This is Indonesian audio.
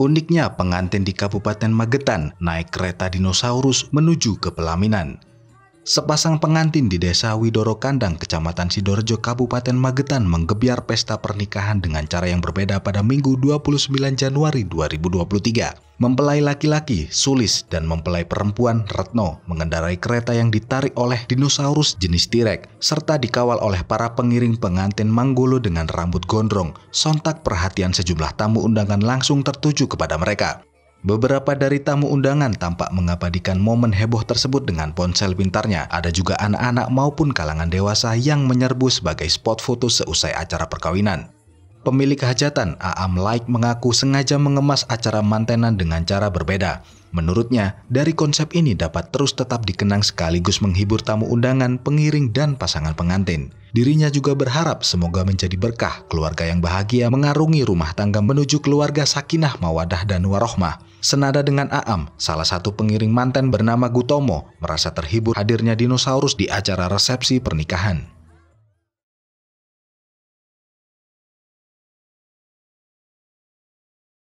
Uniknya, pengantin di Kabupaten Magetan naik kereta dinosaurus menuju ke pelaminan. Sepasang pengantin di Desa Widoro Kandang, Kecamatan Sidorejo, Kabupaten Magetan menggebiar pesta pernikahan dengan cara yang berbeda pada Minggu 29 Januari 2023. Mempelai laki-laki Sulis dan mempelai perempuan Retno mengendarai kereta yang ditarik oleh dinosaurus jenis T-Rex serta dikawal oleh para pengiring pengantin Manggolo dengan rambut gondrong. Sontak perhatian sejumlah tamu undangan langsung tertuju kepada mereka. Beberapa dari tamu undangan tampak mengabadikan momen heboh tersebut dengan ponsel pintarnya. Ada juga anak-anak maupun kalangan dewasa yang menyerbu sebagai spot foto seusai acara perkawinan. Pemilik hajatan Aam Like mengaku sengaja mengemas acara mantenan dengan cara berbeda. Menurutnya, dari konsep ini dapat terus tetap dikenang sekaligus menghibur tamu undangan, pengiring, dan pasangan pengantin. Dirinya juga berharap semoga menjadi berkah keluarga yang bahagia mengarungi rumah tangga menuju keluarga sakinah mawadah dan warohmah. Senada dengan Aam, salah satu pengiring manten bernama Gutomo merasa terhibur hadirnya dinosaurus di acara resepsi pernikahan.